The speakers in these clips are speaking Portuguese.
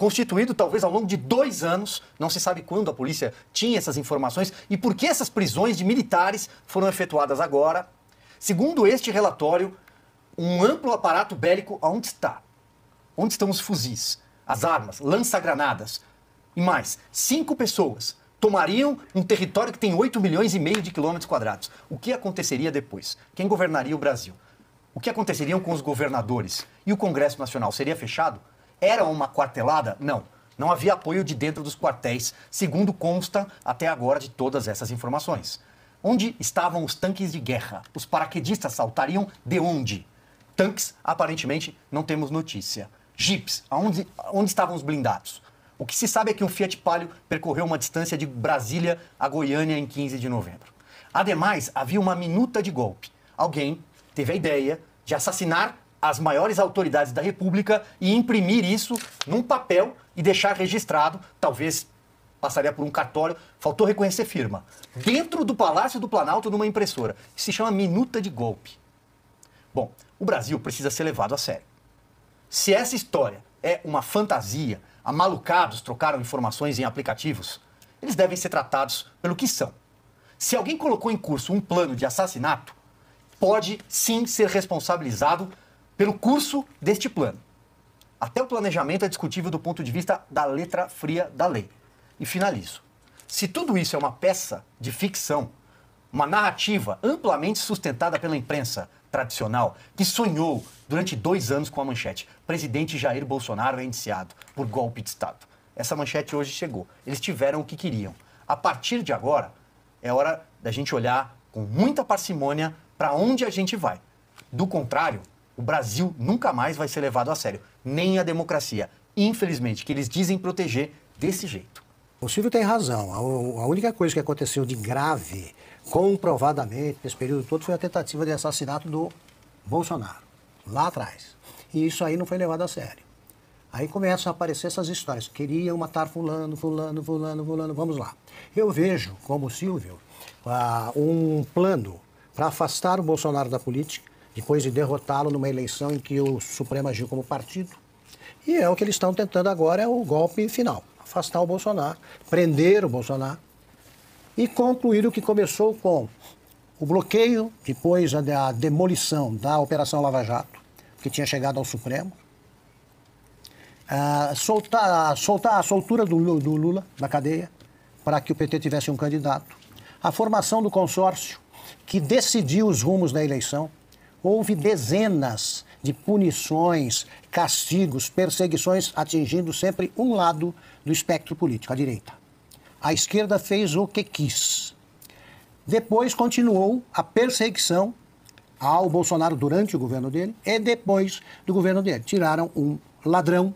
constituído talvez ao longo de dois anos. Não se sabe quando a polícia tinha essas informações e por que essas prisões de militares foram efetuadas agora. Segundo este relatório, um amplo aparato bélico, aonde está? Onde estão os fuzis, as armas, lança-granadas? E mais, cinco pessoas tomariam um território que tem 8 milhões e meio de quilômetros quadrados. O que aconteceria depois? Quem governaria o Brasil? O que aconteceriam com os governadores? E o Congresso Nacional seria fechado? Era uma quartelada? Não. Não havia apoio de dentro dos quartéis, segundo consta até agora de todas essas informações. Onde estavam os tanques de guerra? Os paraquedistas saltariam de onde? Tanques, aparentemente, não temos notícia. Jeeps, aonde, onde estavam os blindados? O que se sabe é que um Fiat Palio percorreu uma distância de Brasília a Goiânia em 15 de novembro. Ademais, havia uma minuta de golpe. Alguém teve a ideia de assassinar as maiores autoridades da República e imprimir isso num papel e deixar registrado, talvez passaria por um cartório, faltou reconhecer firma. Dentro do Palácio do Planalto, numa impressora. Isso se chama minuta de golpe. Bom, o Brasil precisa ser levado a sério. Se essa história é uma fantasia, amalucados trocaram informações em aplicativos, eles devem ser tratados pelo que são. Se alguém colocou em curso um plano de assassinato, pode sim ser responsabilizado pelo curso deste plano. Até o planejamento é discutível do ponto de vista da letra fria da lei. E finalizo. Se tudo isso é uma peça de ficção, uma narrativa amplamente sustentada pela imprensa tradicional, que sonhou durante dois anos com a manchete: presidente Jair Bolsonaro é indiciado por golpe de Estado. Essa manchete hoje chegou. Eles tiveram o que queriam. A partir de agora, é hora da gente olhar com muita parcimônia para onde a gente vai. Do contrário, o Brasil nunca mais vai ser levado a sério, nem a democracia. Infelizmente, que eles dizem proteger desse jeito. O Silvio tem razão. A única coisa que aconteceu de grave, comprovadamente, nesse período todo, foi a tentativa de assassinato do Bolsonaro, lá atrás. E isso aí não foi levado a sério. Aí começam a aparecer essas histórias. Queriam matar fulano, fulano, fulano, fulano, vamos lá. Eu vejo, como Silvio, ah, um plano para afastar o Bolsonaro da política, depois de derrotá-lo numa eleição em que o Supremo agiu como partido. E é o que eles estão tentando agora, é o golpe final. Afastar o Bolsonaro, prender o Bolsonaro e concluir o que começou com o bloqueio, depois a demolição da Operação Lava Jato, que tinha chegado ao Supremo, ah, soltar, soltar a soltura do, do Lula da cadeia para que o PT tivesse um candidato, a formação do consórcio que decidiu os rumos da eleição, houve dezenas de punições, castigos, perseguições, atingindo sempre um lado do espectro político, a direita. A esquerda fez o que quis. Depois continuou a perseguição ao Bolsonaro durante o governo dele e depois do governo dele. Tiraram um ladrão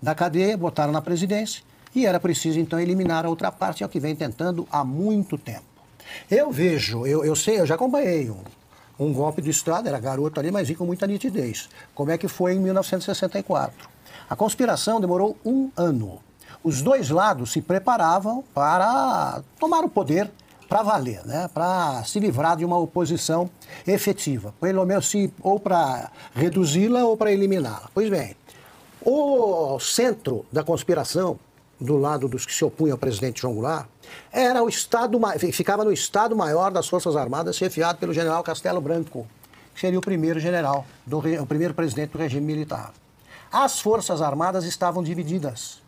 da cadeia, botaram na presidência e era preciso então eliminar a outra parte, é o que vem tentando há muito tempo. Eu vejo, eu, eu sei, eu já acompanhei um um golpe de Estado, era garoto ali, mas vi com muita nitidez. Como é que foi em 1964? A conspiração demorou um ano. Os dois lados se preparavam para tomar o poder para valer, né? para se livrar de uma oposição efetiva, pelo menos se, ou para reduzi-la ou para eliminá-la. Pois bem, o centro da conspiração do lado dos que se opunham ao presidente João Goulart, era o estado, ficava no Estado Maior das Forças Armadas, chefiado pelo general Castelo Branco, que seria o primeiro general, do, o primeiro presidente do regime militar. As Forças Armadas estavam divididas.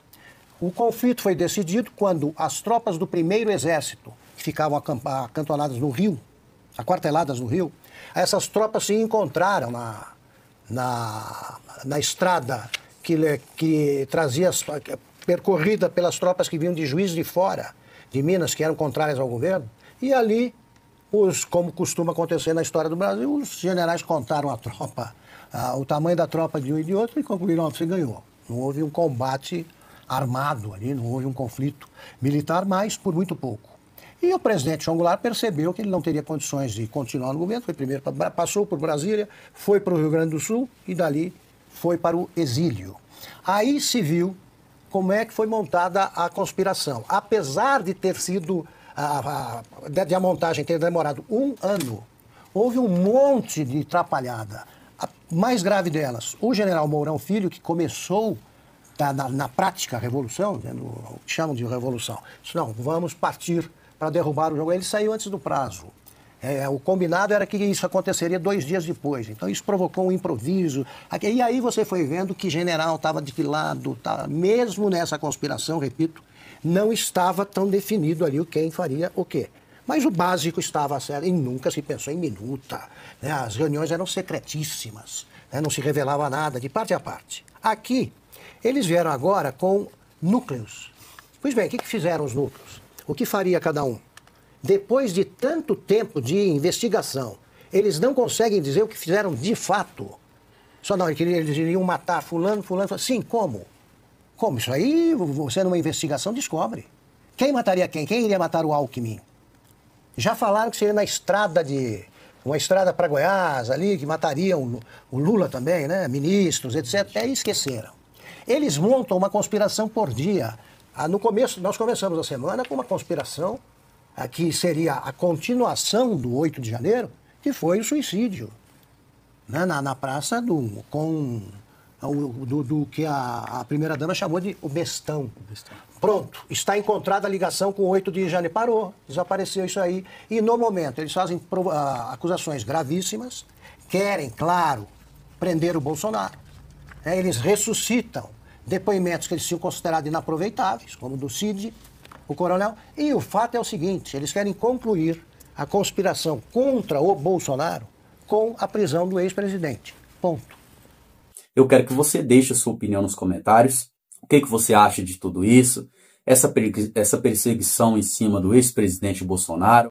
O conflito foi decidido quando as tropas do primeiro exército, que ficavam acantonadas no Rio, aquarteladas no Rio, essas tropas se encontraram na, na, na estrada que, que trazia as, percorrida pelas tropas que vinham de Juiz de Fora, de Minas, que eram contrárias ao governo. E ali, os, como costuma acontecer na história do Brasil, os generais contaram a tropa, a, o tamanho da tropa de um e de outro, e concluíram que se ganhou. Não houve um combate armado ali, não houve um conflito militar, mas por muito pouco. E o presidente João Goulart percebeu que ele não teria condições de continuar no governo, foi primeiro passou por Brasília, foi para o Rio Grande do Sul e dali foi para o exílio. Aí se viu como é que foi montada a conspiração. Apesar de ter sido, a, a, de a montagem ter demorado um ano, houve um monte de atrapalhada. A mais grave delas, o general Mourão Filho, que começou na, tá, na, na prática a revolução, né, no, chamam de revolução, disse, não, vamos partir para derrubar o jogo. Ele saiu antes do prazo. É, é, o combinado era que isso aconteceria dois dias depois. Então isso provocou um improviso. E aí você foi vendo que general estava de que lado, tá, mesmo nessa conspiração, repito, não estava tão definido ali o quem faria o quê. Mas o básico estava certo e nunca se pensou em minuta. Né? As reuniões eram secretíssimas, né? não se revelava nada, de parte a parte. Aqui, eles vieram agora com núcleos. Pois bem, o que, que fizeram os núcleos? O que faria cada um? depois de tanto tempo de investigação, eles não conseguem dizer o que fizeram de fato. Só não, eles iriam matar fulano, fulano. Sim, como? Como? Isso aí você numa investigação descobre. Quem mataria quem? Quem iria matar o Alckmin? Já falaram que seria na estrada de. Uma estrada para Goiás ali, que matariam o Lula também, né? Ministros, etc. Até esqueceram. Eles montam uma conspiração por dia. Ah, no começo, nós começamos a semana com uma conspiração eh, que seria a continuação do 8 de janeiro, que foi o suicídio né, na, na praça do, com, do, do que a, a primeira-dama chamou de o bestão. o bestão. Pronto, está encontrada a ligação com o 8 de janeiro. Parou, desapareceu isso aí. E no momento, eles fazem ah, acusações gravíssimas, querem, claro, prender o Bolsonaro. É, eles ressuscitam depoimentos que eles tinham considerado inaproveitáveis, como o do Cid, o coronel. E o fato é o seguinte: eles querem concluir a conspiração contra o Bolsonaro com a prisão do ex-presidente. Ponto. Eu quero que você deixe a sua opinião nos comentários. O que, que você acha de tudo isso? Essa, essa perseguição em cima do ex-presidente Bolsonaro?